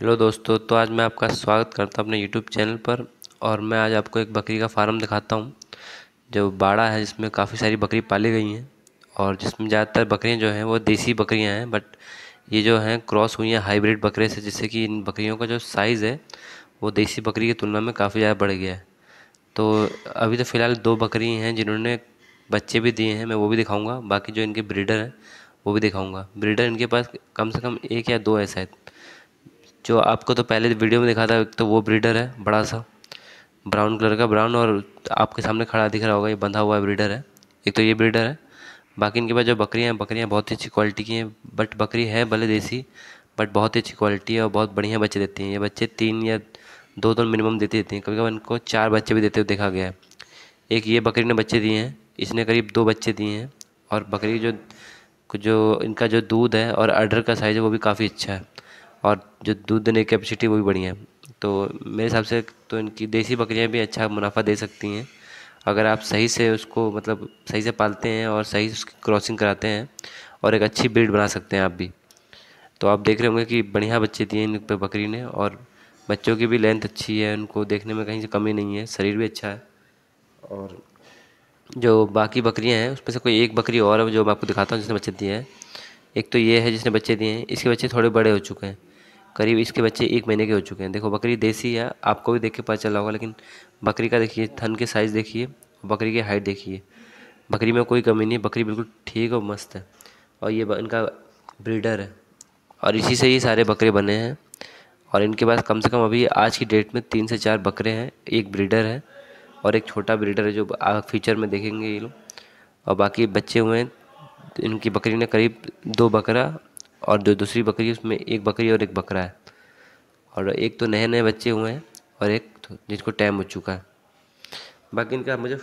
hello दोस्तों तो आज मैं आपका स्वागत करता हूँ अपने यूट्यूब चैनल पर और मैं आज आपको एक बकरी का फार्म दिखाता हूँ जो बाड़ा है जिसमें काफ़ी सारी बकरी पाली गई हैं और जिसमें ज़्यादातर बकरियाँ जो हैं वो देसी बकरियाँ हैं बट ये जो हैं क्रॉस हुई हैं हाइब्रिड बकरे से जिससे कि इन बकरियों का जो साइज़ है वो देसी बकरी की तुलना में काफ़ी ज़्यादा बढ़ गया है तो अभी तो फ़िलहाल दो बकरी हैं जिन्होंने बच्चे भी दिए हैं मैं वो भी दिखाऊँगा बाकी जो इनके ब्रीडर हैं वो भी दिखाऊँगा ब्रीडर इनके पास कम से कम एक या दो है शायद जो आपको तो पहले वीडियो में दिखा था एक तो वो ब्रीडर है बड़ा सा ब्राउन कलर का ब्राउन और आपके सामने खड़ा दिख रहा होगा ये बंधा हुआ ब्रीडर है एक तो ये ब्रीडर है बाकी इनके पास जो बकरियाँ हैं बकरियाँ बहुत ही अच्छी क्वालिटी की हैं बट बकरी है भले देसी बट बहुत ही अच्छी क्वालिटी है और बहुत बढ़िया बच्चे देती हैं ये बच्चे तीन या दो दो तो मिनिमम देती देते हैं कभी कभी इनको चार बच्चे भी देते हुए देखा गया है एक ये बकरी ने बच्चे दिए हैं इसने करीब दो बच्चे दिए हैं और बकरी जो जो इनका जो दूध है और अडर का साइज़ है वो भी काफ़ी अच्छा है और जो दूध देने की कैपेसिटी वो भी बढ़िया है तो मेरे हिसाब से तो इनकी देसी बकरियाँ भी अच्छा मुनाफा दे सकती हैं अगर आप सही से उसको मतलब सही से पालते हैं और सही से उसकी क्रॉसिंग कराते हैं और एक अच्छी ब्रीड बना सकते हैं आप भी तो आप देख रहे होंगे कि बढ़िया बच्चे दिए इन पर बकरी ने और बच्चों की भी लेंथ अच्छी है उनको देखने में कहीं से कमी नहीं है शरीर भी अच्छा है और जो बाकी बकरियां हैं उसमें से कोई एक बकरी और है जो मैं आपको दिखाता हूँ जिसने बच्चे दिए हैं एक तो ये है जिसने बच्चे दिए हैं इसके बच्चे थोड़े बड़े हो चुके हैं करीब इसके बच्चे एक महीने के हो चुके हैं देखो बकरी देसी है आपको भी देख के पता चला होगा लेकिन बकरी का देखिए थन के साइज़ देखिए बकरी की हाइट देखिए बकरी में कोई कमी नहीं बकरी बिल्कुल ठीक और मस्त है और ये इनका ब्रीडर है और इसी से ही सारे बकरे बने हैं और इनके पास कम से कम अभी आज की डेट में तीन से चार बकरे हैं एक ब्रीडर है और एक छोटा ब्रीडर है जो फ्यूचर में देखेंगे ये लोग और बाकी बच्चे हुए हैं इनकी बकरी ने करीब दो बकरा और जो दूसरी बकरी है उसमें एक बकरी और एक बकरा है और एक तो नए नए बच्चे हुए हैं और एक तो जिनको टाइम हो चुका है बाकी इनका मुझे